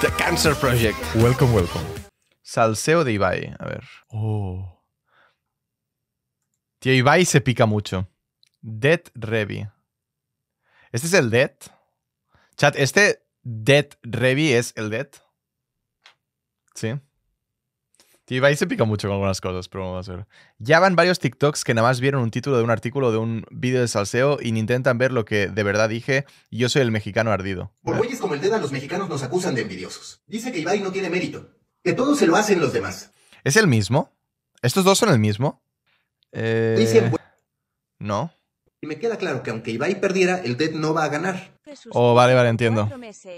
The Cancer Project. Welcome, welcome. Salseo de Ibai. A ver. Oh. Tío, Ibai se pica mucho. Dead Revi. ¿Este es el Dead? Chat, ¿este Dead Revy es el Dead? Sí. Ibai se pica mucho con algunas cosas, pero vamos a ver. Ya van varios TikToks que nada más vieron un título de un artículo de un vídeo de salseo y intentan ver lo que de verdad dije. Yo soy el mexicano ardido. Por güeyes como el Deda, los mexicanos nos acusan de envidiosos. Dice que Ibai no tiene mérito, que todo se lo hacen los demás. ¿Es el mismo? ¿Estos dos son el mismo? Eh... No. Y me queda claro que aunque Ibai perdiera, el Dead no va a ganar. Oh, vale, vale, entiendo.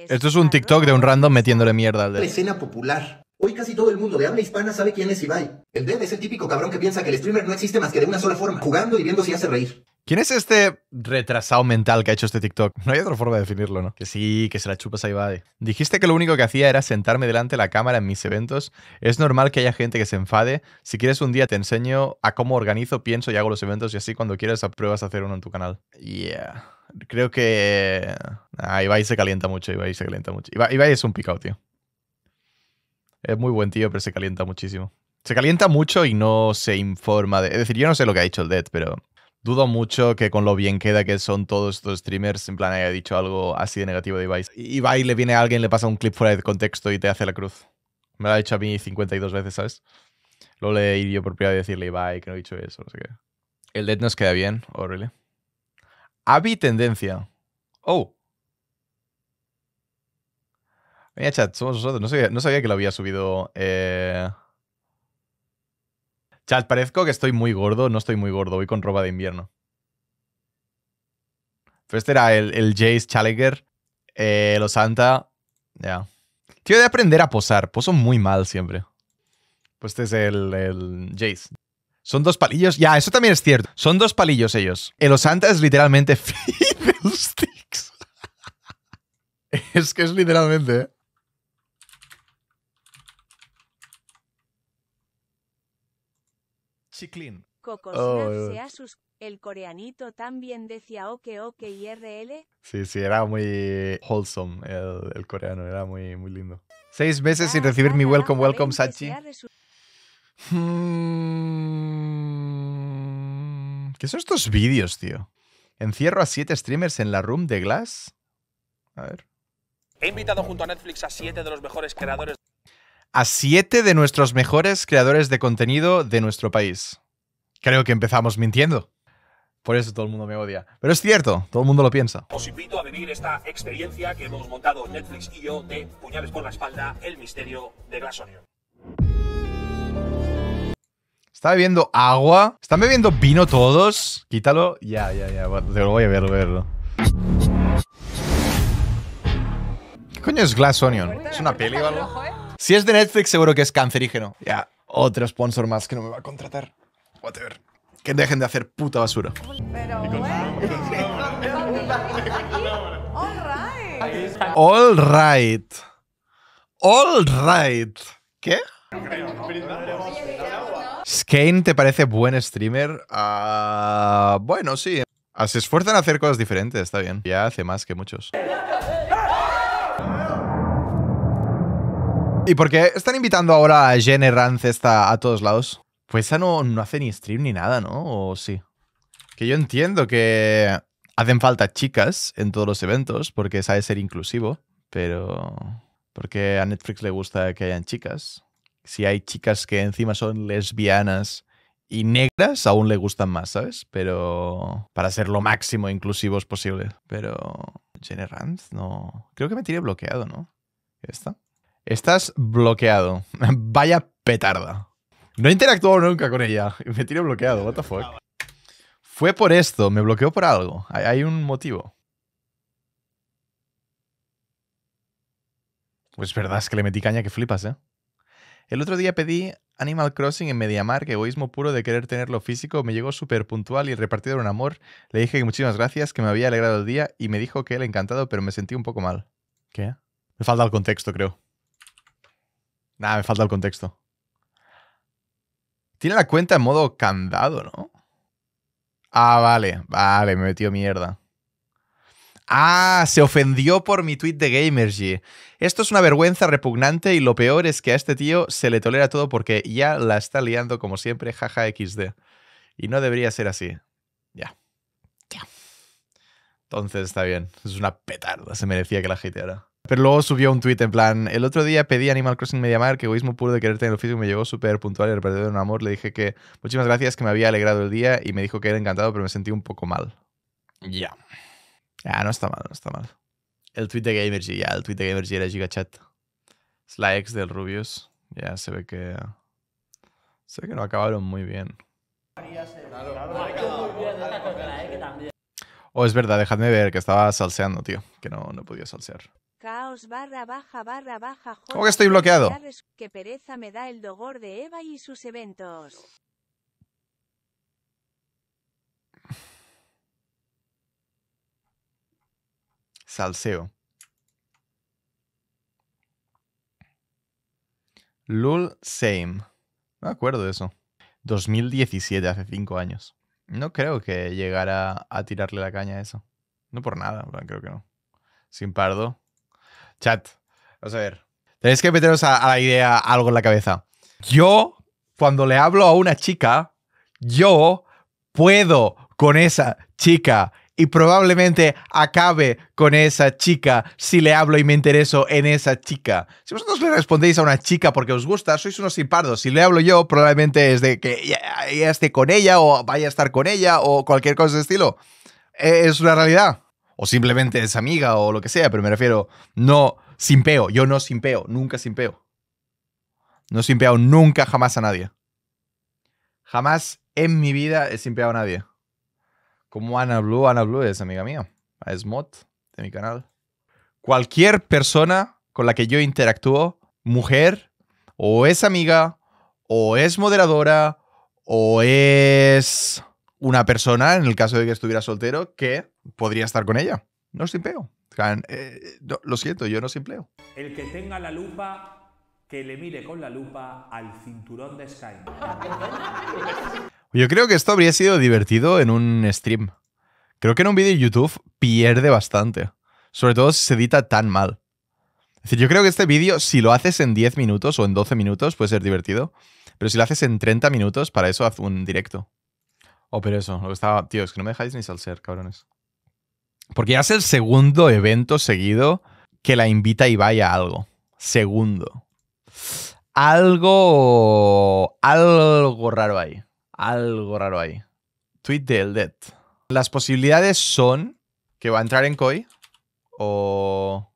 Esto es un TikTok de un random metiéndole mierda al Dead. escena popular. Hoy casi todo el mundo de habla hispana sabe quién es Ibai. El dev es el típico cabrón que piensa que el streamer no existe más que de una sola forma, jugando y viendo si hace reír. ¿Quién es este retrasado mental que ha hecho este TikTok? No hay otra forma de definirlo, ¿no? Que sí, que se la chupas a Ibai. Dijiste que lo único que hacía era sentarme delante de la cámara en mis eventos. Es normal que haya gente que se enfade. Si quieres un día te enseño a cómo organizo, pienso y hago los eventos y así cuando quieras apruebas a hacer uno en tu canal. Yeah. Creo que... Ah, Ibai se calienta mucho, Ibai se calienta mucho. Ibai, es un picao, tío. Es muy buen tío, pero se calienta muchísimo. Se calienta mucho y no se informa de... Es decir, yo no sé lo que ha dicho el Dead, pero dudo mucho que con lo bien queda que son todos estos streamers, en plan haya dicho algo así de negativo de Ibai. Ibai le viene a alguien, le pasa un clip fuera de contexto y te hace la cruz. Me lo ha dicho a mí 52 veces, ¿sabes? lo le he yo por primera vez decirle Ibai que no he dicho eso, no sé qué. El Dead nos queda bien, horrible. ABI tendencia. Oh, Venga, chat, somos nosotros. No sabía, que lo había subido. Eh... Chat, parezco que estoy muy gordo. No estoy muy gordo. Voy con ropa de invierno. Pero este era el, el Jace Challenger. Eh, lo Santa. Ya. Tío, Quiero de aprender a posar. Poso muy mal siempre. Pues este es el, el Jace. Son dos palillos. Ya, eso también es cierto. Son dos palillos ellos. El Osanta es literalmente es que es literalmente. Eh. Chiclin. Oh, el coreanito también decía ok ok IRL. Sí, sí, era muy wholesome el, coreano, era muy, muy lindo. Seis meses sin recibir mi welcome, welcome, Sachi. Hmm, ¿Qué son estos vídeos, tío? Encierro a siete streamers en la room de Glass. A ver. He invitado junto a Netflix a siete de los mejores creadores a siete de nuestros mejores creadores de contenido de nuestro país. Creo que empezamos mintiendo. Por eso todo el mundo me odia. Pero es cierto, todo el mundo lo piensa. Os invito a vivir esta experiencia que hemos montado Netflix y yo de Puñales por la espalda, el misterio de Glass Onion. Está bebiendo agua. ¿Están bebiendo vino todos? Quítalo. Ya, ya, ya. Lo voy a ver, verlo. ¿Qué coño es Glass Onion? ¿Es una peli o algo? Eh. Si es de Netflix, seguro que es cancerígeno. Ya, otro sponsor más que no me va a contratar. Whatever. Que dejen de hacer puta basura. Pero, All right. All right. ¿Qué? Skane te parece buen streamer. Ah, bueno, sí. Ah, se esfuerzan a hacer cosas diferentes, está bien. Ya hace más que muchos. ¿Y por qué están invitando ahora a Jenny Ranz esta a todos lados? Pues esa no, no hace ni stream ni nada, ¿no? ¿O sí? Que yo entiendo que hacen falta chicas en todos los eventos porque sabe ser inclusivo, pero porque a Netflix le gusta que hayan chicas. Si hay chicas que encima son lesbianas y negras, aún le gustan más, ¿sabes? Pero para ser lo máximo inclusivos posible. Pero Jenny Ranz no. Creo que me tiene bloqueado, ¿no? ¿Esta? Estás bloqueado. Vaya petarda. No he interactuado nunca con ella. Me tiene bloqueado. What the fuck. Fue por esto. Me bloqueó por algo. Hay un motivo. Pues verdad, es que le metí caña que flipas, ¿eh? El otro día pedí Animal Crossing en Mediamar, que egoísmo puro de querer tenerlo físico, me llegó súper puntual y repartido en un amor. Le dije que muchísimas gracias, que me había alegrado el día y me dijo que él encantado, pero me sentí un poco mal. ¿Qué? Me falta el contexto, creo. Nada, me falta el contexto. Tiene la cuenta en modo candado, ¿no? Ah, vale, vale, me metió mierda. Ah, se ofendió por mi tweet de Gamergy. Esto es una vergüenza repugnante y lo peor es que a este tío se le tolera todo porque ya la está liando como siempre, jaja XD. Y no debería ser así. Ya. Ya. Entonces está bien. Es una petarda. Se merecía que la hateara. Pero luego subió un tweet en plan, el otro día pedí Animal Crossing mar que egoísmo puro de quererte en el oficio me llegó súper puntual y el perder un amor. Le dije que muchísimas gracias, que me había alegrado el día y me dijo que era encantado, pero me sentí un poco mal. Ya. ya ah, no está mal, no está mal. El tweet de Gamergy, ya, el tweet de Gamergy era GigaChat. Es la ex del Rubius. Ya se ve que. Se ve que no acabaron muy bien. Oh, es verdad, dejadme ver que estaba salseando, tío. Que no, no podía salsear caos barra baja barra baja ¿Cómo que estoy bloqueado? Que pereza me da el dogor de Eva y sus eventos. Salseo. Lul Same. No me acuerdo de eso. 2017, hace 5 años. No creo que llegara a tirarle la caña a eso. No por nada, creo que no. Sin pardo. Chat, vamos a ver. Tenéis que meteros a, la idea algo en la cabeza. Yo, cuando le hablo a una chica, yo puedo con esa chica y probablemente acabe con esa chica si le hablo y me intereso en esa chica. Si vosotros le respondéis a una chica porque os gusta, sois unos impardos. Si le hablo yo, probablemente es de que ella esté con ella o vaya a estar con ella o cualquier cosa de estilo. Es una realidad o simplemente es amiga o lo que sea, pero me refiero, no simpeo, yo no simpeo, nunca simpeo. No sin peo nunca jamás a nadie. Jamás en mi vida he simpeado a nadie. Como Ana Blue, Ana Blue es amiga mía, es mod de mi canal. Cualquier persona con la que yo interactúo, mujer, o es amiga, o es moderadora, o es una persona, en el caso de que estuviera soltero, que podría estar con ella. No simpleo. Eh, lo siento, yo no simpleo. El que tenga la lupa, que le mire con la lupa al cinturón de Sky. Yo creo que esto habría sido divertido en un stream. Creo que en un vídeo de YouTube pierde bastante. Sobre todo si se edita tan mal. Es decir, yo creo que este vídeo, si lo haces en 10 minutos o en 12 minutos, puede ser divertido. Pero si lo haces en 30 minutos, para eso haz un directo. Oh, pero eso, lo que estaba. Tío, es que no me dejáis ni salser, cabrones. Porque ya es el segundo evento seguido que la invita y vaya a algo. Segundo. Algo. Algo raro ahí. Algo raro ahí. Tweet de Eldet. Las posibilidades son que va a entrar en coi o.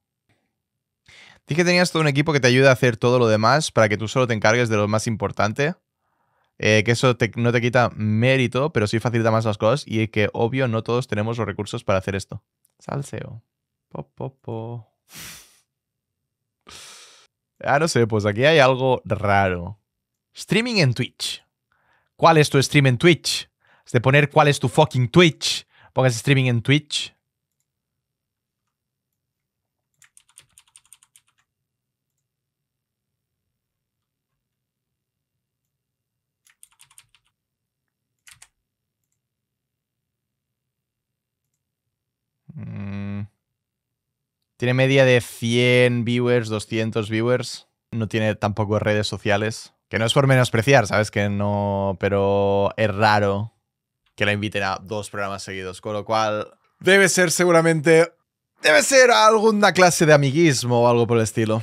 Dije que tenías todo un equipo que te ayude a hacer todo lo demás para que tú solo te encargues de lo más importante. Eh, que eso no te quita mérito, pero sí facilita más las cosas y que obvio no todos tenemos los recursos para hacer esto. Salseo. Po, po, Ah, no sé, pues aquí hay algo raro. Streaming en Twitch. ¿Cuál es tu stream en Twitch? Es de poner cuál es tu fucking Twitch. Pongas streaming en Twitch. Tiene media de 100 viewers, 200 viewers. No tiene tampoco redes sociales. Que no es por menospreciar, ¿sabes? Que no... Pero es raro que la inviten a dos programas seguidos. Con lo cual, debe ser seguramente... Debe ser alguna clase de amiguismo o algo por el estilo.